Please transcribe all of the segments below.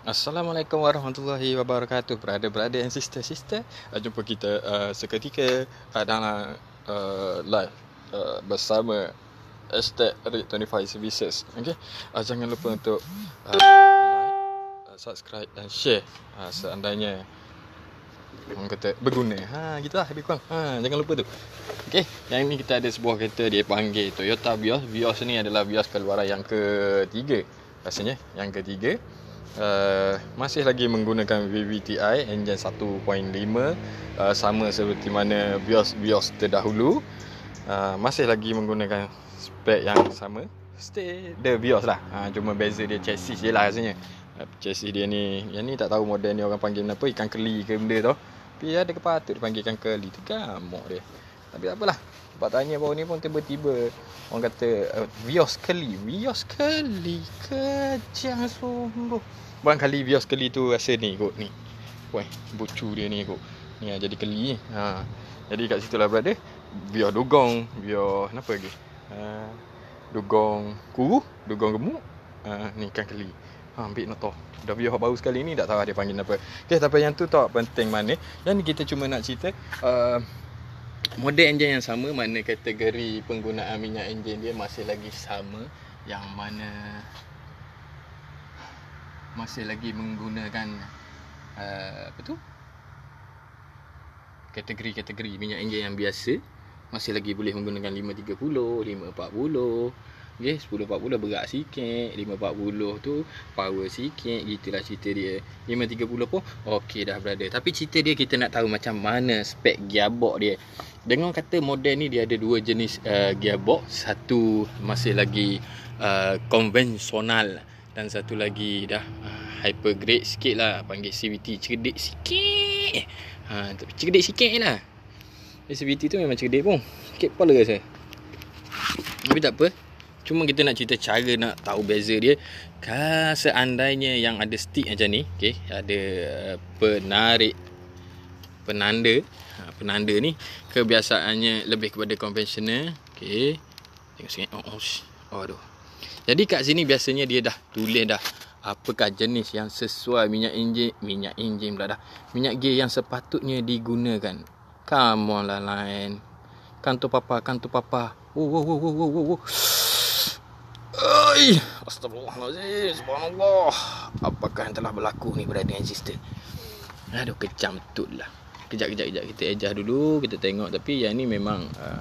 Assalamualaikum warahmatullahi wabarakatuh Brother-brother and sister-sister Jumpa kita uh, seketika uh, dalam uh, live uh, bersama Hashtag Red25 Services okay? uh, Jangan lupa untuk uh, like, uh, subscribe dan share uh, Seandainya Orang kata berguna ha, Gitu lah lebih kurang ha, Jangan lupa tu okay? Yang ni kita ada sebuah kereta dia panggil Toyota Vios Vios ni adalah Vios keluaran yang ketiga Rasanya yang ketiga uh, masih lagi menggunakan VVTi engine 1.5 uh, eh, sama seperti mana BIOS BIOS terdahulu. Uh, masih lagi menggunakan spek yang sama. Stay the BIOS lah. Uh, cuma beza dia chassis je lah rasanya. Uh, chassis dia ni, yang ni tak tahu model ni orang panggil apa, ikan keli ke benda tu. Tapi ada kepatut dipanggil ikan keli tu. Gamuk dia. Tapi tak apalah. Sebab tanya baru ni pun tiba-tiba Orang kata oh, Vios Keli Vios Keli Kejang sungguh Barangkali Vios Keli tu rasa ni kot ni Wah, bucu dia ni kot Ni lah jadi Keli ha. Jadi kat situ lah brother Vios Dugong Vios Kenapa lagi? Uh, dugong Kuru Dugong Gemuk uh, Ni ikan Keli Ha, ambil nak tahu Dah view baru sekali ni Tak tahu dia panggil apa Okay tapi yang tu tak penting mana Yang ni kita cuma nak cerita uh, model enjin yang sama mana kategori penggunaan minyak enjin dia masih lagi sama yang mana masih lagi menggunakan uh, apa tu kategori-kategori minyak enjin yang biasa masih lagi boleh menggunakan 530, 540 okay, 1040 berat sikit 540 tu power sikit Gitulah cerita dia 530 pun ok dah berada Tapi cerita dia kita nak tahu macam mana spek gearbox dia Dengar kata model ni dia ada dua jenis uh, gearbox Satu masih lagi uh, konvensional Dan satu lagi dah uh, hypergrade sikit lah Panggil CVT cerdik sikit ha, Tapi cerdik sikit lah CVT tu memang cerdik pun Sikit kepala rasa Tapi tak apa Cuma kita nak cerita cara nak tahu beza dia Kalau seandainya yang ada stick macam ni okay, Ada uh, penarik penanda ha, penanda ni kebiasaannya lebih kepada konvensional Okay, tengok sini oh, oh, oh aduh jadi kat sini biasanya dia dah tulis dah apakah jenis yang sesuai minyak enjin minyak enjin pula dah minyak gear yang sepatutnya digunakan come on lah lain kantu papa kantu papa wo wo wo wo wo wo Oi, astagfirullahalazim. Subhanallah. Apakah yang telah berlaku ni berada dengan sister? Aduh kejam betul lah kejap kejap kejap kita adjust dulu kita tengok tapi yang ni memang uh,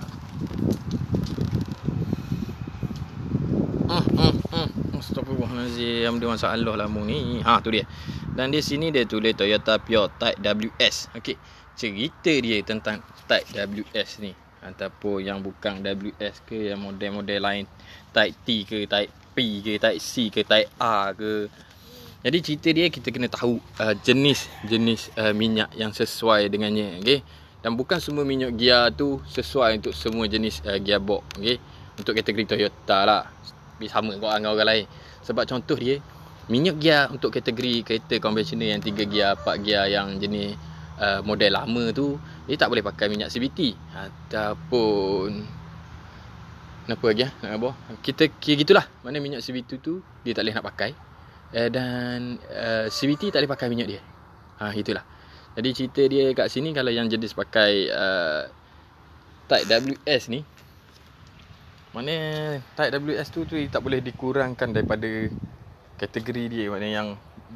ah. hmm, hmm, hmm. Astagfirullahaladzim Dia masalah lama ni Ha tu dia Dan di sini dia tulis Toyota Pure Type WS Okey, Cerita dia tentang Type WS ni Ataupun yang bukan WS ke Yang model-model lain Type T ke Type P ke Type C ke Type A ke jadi cerita dia kita kena tahu jenis-jenis uh, uh, minyak yang sesuai dengannya okay? Dan bukan semua minyak gear tu sesuai untuk semua jenis uh, box, okay? Untuk kategori Toyota lah. Sama kau dengan orang lain. Sebab contoh dia minyak gear untuk kategori kereta konvensional yang 3 gear, 4 gear yang jenis uh, model lama tu dia tak boleh pakai minyak CVT ataupun kenapa lagi ah nak apa kita kira gitulah mana minyak CVT tu dia tak boleh nak pakai eh, dan uh, eh, CBT tak boleh pakai minyak dia. Ha itulah. Jadi cerita dia kat sini kalau yang jenis pakai uh, Type WS ni mana Type WS tu tu tak boleh dikurangkan daripada kategori dia mana yang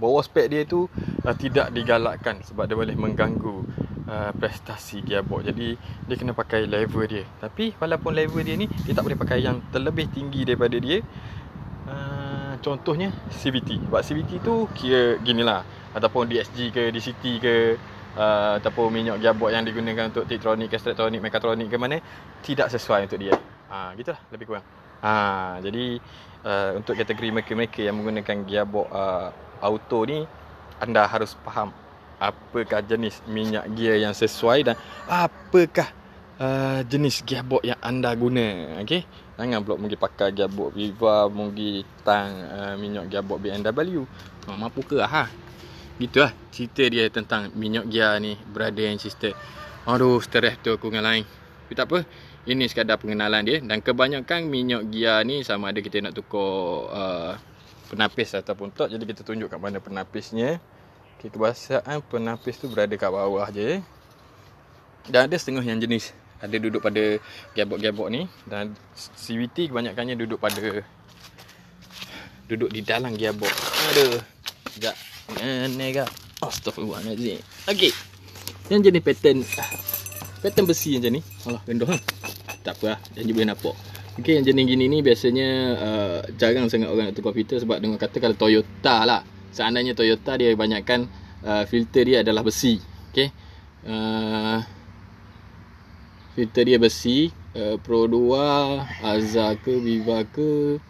bawah spek dia tu uh, tidak digalakkan sebab dia boleh mengganggu uh, prestasi gearbox. Jadi dia kena pakai level dia. Tapi walaupun level dia ni dia tak boleh pakai yang terlebih tinggi daripada dia contohnya CVT. Sebab CVT tu kira ginilah ataupun DSG ke DCT ke uh, ataupun minyak gearbox yang digunakan untuk Tektronik, Castronic, mekatronik, ke mana tidak sesuai untuk dia. Ha uh, gitulah lebih kurang. Ha jadi uh, untuk kategori mereka-mereka yang menggunakan gearbox uh, auto ni anda harus faham apakah jenis minyak gear yang sesuai dan apakah uh, jenis gearbox yang anda guna okay? Jangan pula pergi pakai gearbox Viva, pergi tang uh, minyak gearbox BMW. Oh, mampu ke lah. Ha? Gitulah cerita dia tentang minyak gear ni, brother and sister. Aduh, stres tu aku dengan lain. Tapi tak apa. Ini sekadar pengenalan dia dan kebanyakan minyak gear ni sama ada kita nak tukar uh, penapis ataupun tak. Jadi kita tunjuk kat mana penapisnya. Kekuasaan eh, penapis tu berada kat bawah je. Dan ada setengah yang jenis ada duduk pada gearbox-gearbox ni dan CVT kebanyakannya duduk pada duduk di dalam gearbox. Aduh. Jap. Nega. Astaghfirullahalazim. Okey. Yang jenis pattern pattern besi macam ni. Alah gendoh ah. Lah. Tak apa lah, janji boleh nampak. Okey yang jenis gini ni biasanya uh, jarang sangat orang nak tukar filter sebab dengan kata kalau Toyota lah. Seandainya Toyota dia banyakkan uh, eh, filter dia adalah besi. Okey. Uh, filter dia besi uh, Pro 2 Azar ke Viva ke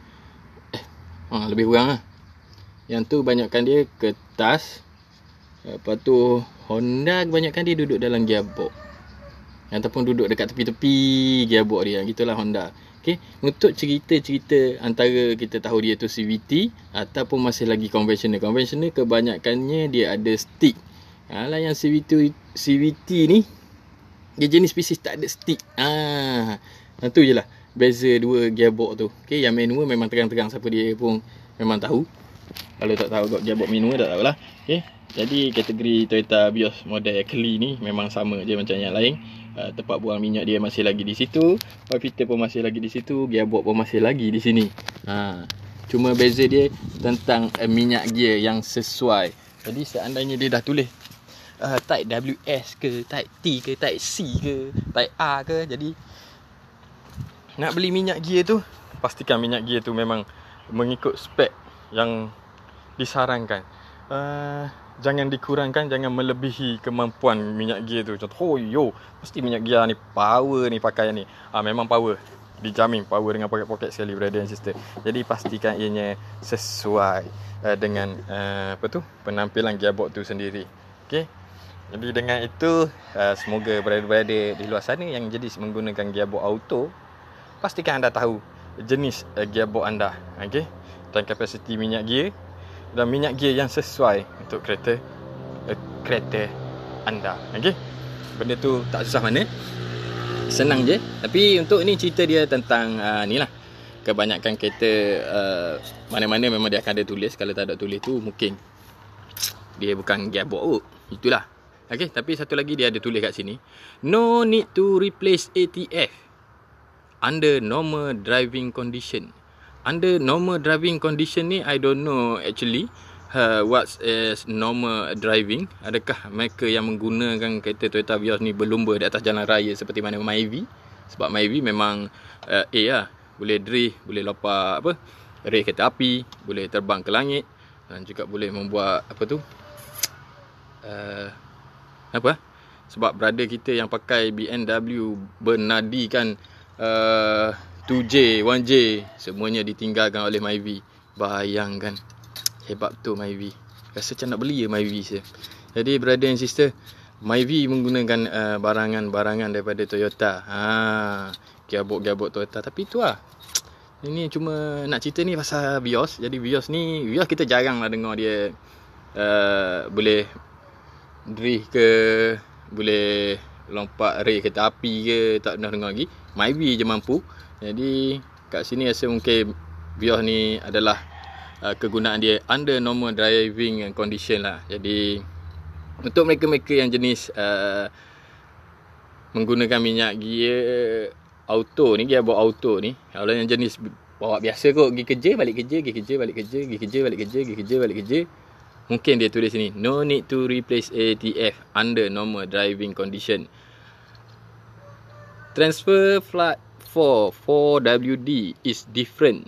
eh, ha, lebih kurang lah yang tu banyakkan dia kertas eh, lepas tu Honda kebanyakan dia duduk dalam gearbox ataupun duduk dekat tepi-tepi gearbox dia gitulah Honda Okay. Untuk cerita-cerita antara kita tahu dia tu CVT Ataupun masih lagi conventional-conventional, kebanyakannya dia ada stick Alah ha, yang CVT, CVT ni dia jenis spesies tak ada stick Ah, ha, tu je lah Beza dua gearbox tu okay, Yang manual memang terang-terang siapa dia pun Memang tahu Kalau tak tahu gearbox manual tak tahulah okay. Jadi kategori Toyota Bios model Akli ni Memang sama je macam yang lain uh, Tempat buang minyak dia masih lagi di situ Pipeter pun masih lagi di situ Gearbox pun masih lagi di sini ha. Cuma beza dia tentang uh, minyak gear yang sesuai Jadi seandainya dia dah tulis uh, type WS ke, type T ke, type C ke, type A ke. Jadi nak beli minyak gear tu, pastikan minyak gear tu memang mengikut spek yang disarankan. Uh, jangan dikurangkan, jangan melebihi kemampuan minyak gear tu. Contoh, oh yo, pasti minyak gear ni power ni pakai ni. uh, memang power. Dijamin power dengan poket-poket sekali brother and sister. Jadi pastikan ianya sesuai uh, dengan uh, apa tu? penampilan gearbox tu sendiri. Okay. Jadi dengan itu eh, semoga brother-brother di luar sana yang jadi menggunakan gearbox auto pastikan anda tahu jenis eh, gearbox anda okey dan kapasiti minyak gear dan minyak gear yang sesuai untuk kereta eh, kereta anda okey benda tu tak susah mana senang je tapi untuk ni cerita dia tentang uh, ni lah kebanyakan kereta uh, mana-mana memang dia akan ada tulis kalau tak ada tulis tu mungkin dia bukan gearbox itulah Okay, tapi satu lagi dia ada tulis kat sini. No need to replace ATF under normal driving condition. Under normal driving condition ni I don't know actually uh, what is normal driving. Adakah mereka yang menggunakan kereta Toyota Vios ni berlumba di atas jalan raya seperti mana Myvi? Sebab Myvi memang uh, A lah. Boleh drift, boleh lopak apa? Race kereta api, boleh terbang ke langit dan juga boleh membuat apa tu? Uh, apa? Sebab brother kita yang pakai BMW bernadikan uh, eh, 2J, 1J semuanya ditinggalkan oleh Myvi. Bayangkan hebat tu Myvi. Rasa macam nak beli ya Myvi saya. Jadi brother and sister, Myvi menggunakan eh, barangan-barangan uh, daripada Toyota. Ha, gabuk-gabuk Toyota tapi tu lah. Ini cuma nak cerita ni pasal Vios. Jadi Vios ni, Vios kita jarang lah dengar dia uh, boleh drift ke boleh lompat rail kereta api ke tak pernah dengar lagi maybe je mampu jadi kat sini rasa mungkin Vios ni adalah uh, kegunaan dia under normal driving condition lah jadi untuk mereka-mereka yang jenis uh, menggunakan minyak gear auto ni gear bawa auto ni kalau yang jenis bawa biasa kot pergi kerja balik kerja pergi kerja balik kerja pergi kerja balik kerja pergi kerja balik kerja, pergi kerja, balik kerja. Mungkin dia tulis ni No need to replace ATF under normal driving condition Transfer flat for 4WD is different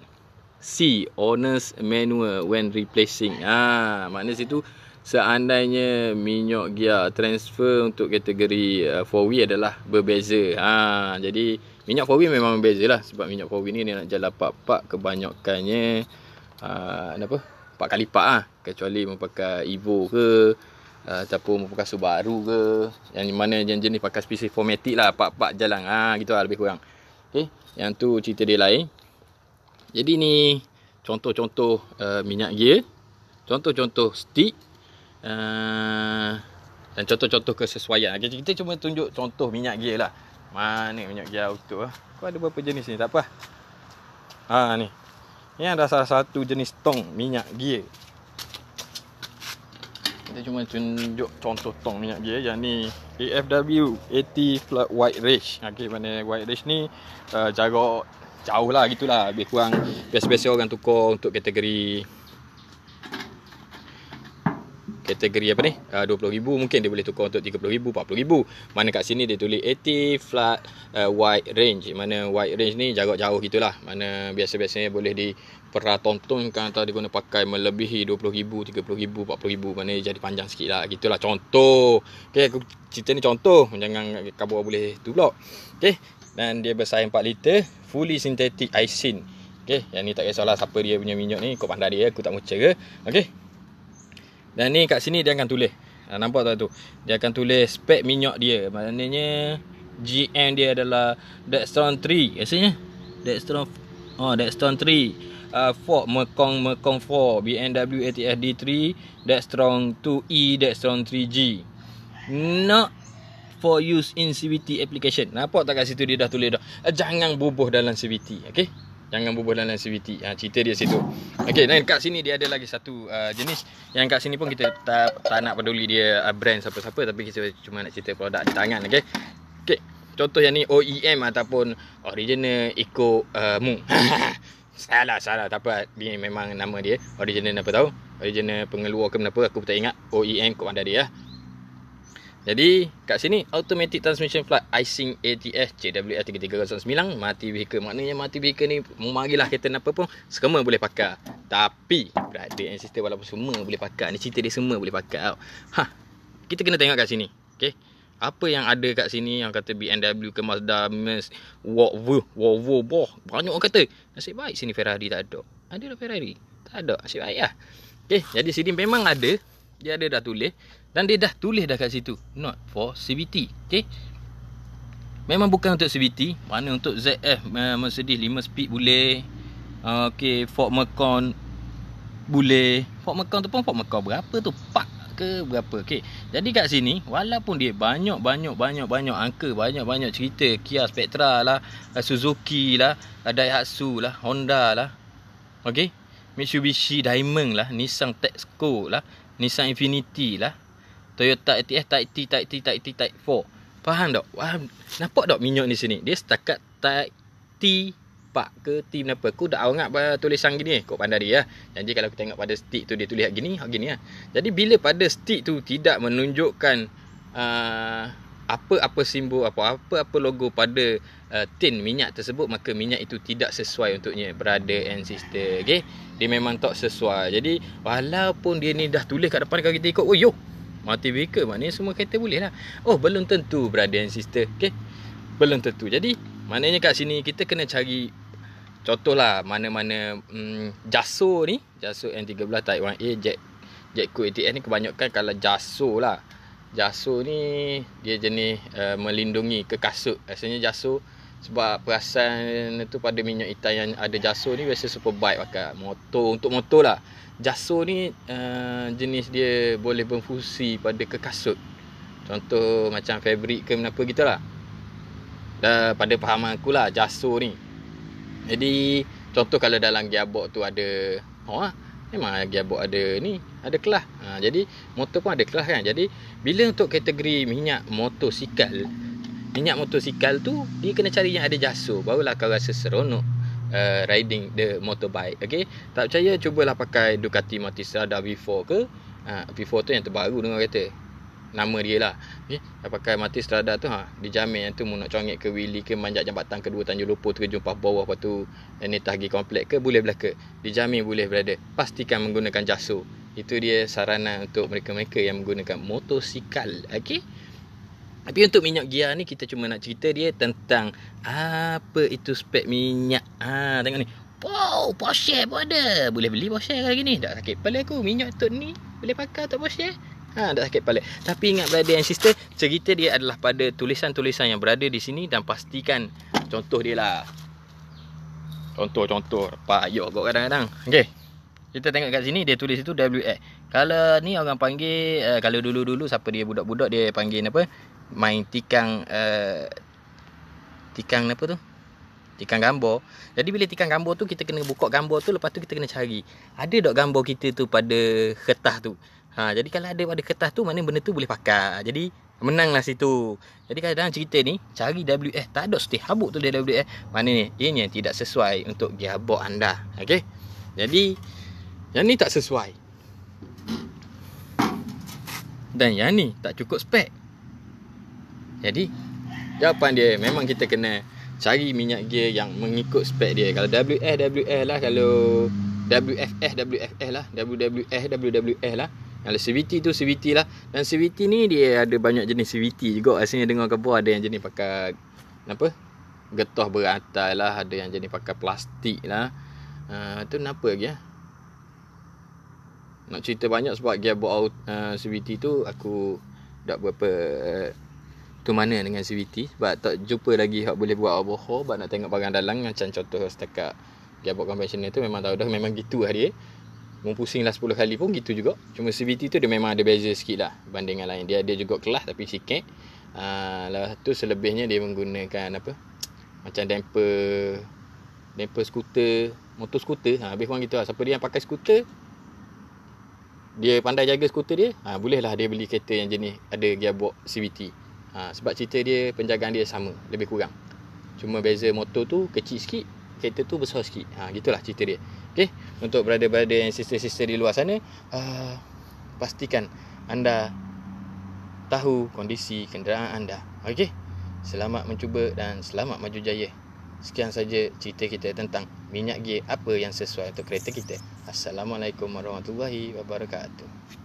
See owner's manual when replacing Ah, ha, Makna situ Seandainya minyak gear transfer untuk kategori 4W uh, adalah berbeza ha, Jadi minyak 4W memang berbeza lah Sebab minyak 4W ni nak jalan pak-pak kebanyakannya Uh, ah, apa 4 kali lipat lah Kecuali memakai Evo ke uh, Ataupun memakai Subaru ke Yang mana jenis-jenis pakai spesies formatik lah 4-4 jalan lah ha, gitu lah lebih kurang Okay Yang tu cerita dia lain Jadi ni Contoh-contoh uh, minyak gear Contoh-contoh stick uh, Dan contoh-contoh kesesuaian okay, Kita cuma tunjuk contoh minyak gear lah Mana minyak gear auto lah Kau ada berapa jenis ni tak apa lah. Ah, ni ini ada salah satu jenis tong minyak gear. Kita cuma tunjuk contoh tong minyak gear yang ni AFW 80 Flat Wide Range. Okey, mana wide range ni uh, eh, jaga jauh lah gitulah lebih kurang biasa-biasa orang tukar untuk kategori kategori apa ni ah, uh, 20000 mungkin dia boleh tukar untuk 30000 40000 mana kat sini dia tulis 80 flat uh, wide range mana wide range ni jarak jauh gitulah mana biasa-biasanya boleh di peratontonkan atau diguna pakai melebihi 20000 30000 40000 mana dia jadi panjang sikit lah. gitulah contoh okey aku cerita ni contoh jangan kabur boleh tu blok okey dan dia bersaing 4 liter fully synthetic icing Okay, yang ni tak kisahlah siapa dia punya minyak ni, kau pandai dia, aku tak mau cerah. Okey. Dan ni kat sini dia akan tulis. Ha, nampak tak tu? Dia akan tulis spek minyak dia. Maknanya GM dia adalah Dextron 3. Biasanya Dextron oh Dextron 3. Uh, Ford Mekong Mekong 4 BMW ATF D3 Dextron 2E Dextron 3G Not For use in CVT application Nampak tak kat situ dia dah tulis dah ah, Jangan bubuh dalam CVT Okay jangan berbual dalam CVT. Ha, cerita dia situ. Okey, dan kat sini dia ada lagi satu uh, jenis yang kat sini pun kita tak, tak nak peduli dia uh, brand siapa-siapa tapi kita cuma nak cerita produk di tangan, okey. Okey. Contoh yang ni OEM ataupun original Eco uh, Mu. salah salah tak apa ni memang nama dia original apa tahu original pengeluar ke apa aku tak ingat OEM ada dia ya. Jadi kat sini automatic transmission flat icing ATS JWS3309 mati vehicle maknanya mati vehicle ni memarilah kereta apa pun semua boleh pakai. Tapi brake and sister walaupun semua boleh pakai ni cerita dia semua boleh pakai tau. Ha. Kita kena tengok kat sini. Okey. Apa yang ada kat sini yang kata BMW ke Mazda, Mercedes, Volvo, Volvo, boh, banyak orang kata. Nasib baik sini Ferrari tak ada. Ada lah Ferrari. Tak ada. Nasib baik lah. Okey, jadi sini memang ada. Dia ada dah tulis. Dan dia dah tulis dah kat situ Not for CVT Okay Memang bukan untuk CVT Mana untuk ZF eh, Mercedes 5 speed boleh ah, Okay Ford Macon Boleh Ford Macon tu pun Ford Macon berapa tu Pak ke berapa Okay Jadi kat sini Walaupun dia banyak-banyak-banyak-banyak angka Banyak-banyak cerita Kia Spectra lah eh, Suzuki lah eh, Daihatsu lah Honda lah Okay Mitsubishi Diamond lah Nissan Texco lah Nissan Infinity lah Toyota ATS e Type T, Type T, Type T, Type 4. Faham tak? Wah, nampak tak minyak di sini? Dia setakat tak T pak ke T berapa? Aku tak awang apa tulisan gini. Eh, Kau pandai dia. Ya. Janji kalau aku tengok pada stick tu dia tulis gini. Hak ah, gini lah. Jadi bila pada stick tu tidak menunjukkan uh, apa-apa simbol, apa-apa logo pada uh, tin minyak tersebut. Maka minyak itu tidak sesuai untuknya. Brother and sister. Okay? Dia memang tak sesuai. Jadi walaupun dia ni dah tulis kat depan kalau kita ikut. Oh, yuk multi vehicle maknanya semua kereta boleh lah oh belum tentu brother and sister okay? belum tentu jadi maknanya kat sini kita kena cari contoh lah mana-mana hmm, jaso ni jaso N13 type 1A jet Jetco ATS ni kebanyakan kalau jaso lah jaso ni dia jenis uh, melindungi ke kasut rasanya jaso sebab perasan tu pada minyak hitam yang ada jaso ni biasa super bike pakai motor untuk motor lah Jasur ni uh, jenis dia boleh berfungsi pada kekasut Contoh macam fabric ke apa kita lah Dah pada pahaman aku lah jasur ni Jadi contoh kalau dalam gearbox tu ada Oh lah, memang gearbox ada ni ada kelah ha, Jadi motor pun ada kelah kan Jadi bila untuk kategori minyak motosikal Minyak motosikal tu dia kena cari yang ada jasur Barulah kau rasa seronok uh, riding the motorbike okey tak percaya cubalah pakai Ducati Matistrada W 4 ke uh, ha, V4 tu yang terbaru dengan kereta nama dia lah okay. dia pakai mati strada tu ha, dia yang tu mau nak congit ke wheelie ke manjat jambatan kedua tanjung lupa tu jumpa bawah lepas tu eh, ni tahgi komplek ke boleh belaka dia jamin boleh berada pastikan menggunakan jasur itu dia saranan untuk mereka-mereka yang menggunakan motosikal okey tapi untuk minyak gear ni kita cuma nak cerita dia tentang apa itu spek minyak. Ha tengok ni. Wow, Porsche pun ada. Boleh beli Porsche kali ni. Tak sakit kepala aku. Minyak tu ni boleh pakai tak Porsche. Ha, tak sakit kepala. Tapi ingat brother and sister, cerita dia adalah pada tulisan-tulisan yang berada di sini dan pastikan contoh dia lah. Contoh-contoh. pak Payuk Kau kadang-kadang. Okay. Kita tengok kat sini, dia tulis itu WA. Kalau ni orang panggil, uh, kalau dulu-dulu siapa dia budak-budak, dia panggil apa? main tikang uh, tikang apa tu? Tikang gambar. Jadi bila tikang gambar tu kita kena buka gambar tu lepas tu kita kena cari. Ada dok gambar kita tu pada kertas tu. Ha jadi kalau ada pada kertas tu mana benda tu boleh pakai. Jadi menanglah situ. Jadi kadang-kadang cerita ni cari WF tak ada setiap habuk tu dia WF. Mana ni? Ini yang tidak sesuai untuk gearbox anda. Okey. Jadi yang ni tak sesuai. Dan yang ni tak cukup spek. Jadi jawapan dia memang kita kena cari minyak gear yang mengikut spek dia. Kalau WF WF lah kalau WFS WFS lah, WWS WWS lah. Kalau CVT tu CVT lah Dan CVT ni dia ada banyak jenis CVT juga Asalnya dengar kabar ada yang jenis pakai apa? Getah berantai lah Ada yang jenis pakai plastik lah uh, Tu kenapa lagi ya? Nak cerita banyak sebab gear buat uh, ah, CVT tu Aku tak berapa uh, tu mana dengan CVT sebab tak jumpa lagi hak boleh buat Oboho sebab nak tengok barang dalam macam contoh setakat gearbox conventional tu memang tahu dah memang gitu hari, lah dia mempusing lah 10 kali pun gitu juga cuma CVT tu dia memang ada beza sikit lah berbanding dengan lain dia ada juga kelas tapi sikit uh, lepas tu selebihnya dia menggunakan apa macam damper damper skuter motor skuter ha, habis kurang gitu lah. siapa dia yang pakai skuter dia pandai jaga skuter dia ha, ah, bolehlah dia beli kereta yang jenis ada gearbox CVT ha, Sebab cerita dia penjagaan dia sama Lebih kurang Cuma beza motor tu kecil sikit Kereta tu besar sikit ha, Gitulah cerita dia okay? Untuk brother-brother yang sister-sister di luar sana uh, Pastikan anda Tahu kondisi kenderaan anda okay? Selamat mencuba dan selamat maju jaya Sekian saja cerita kita tentang minyak gear apa yang sesuai untuk kereta kita. Assalamualaikum warahmatullahi wabarakatuh.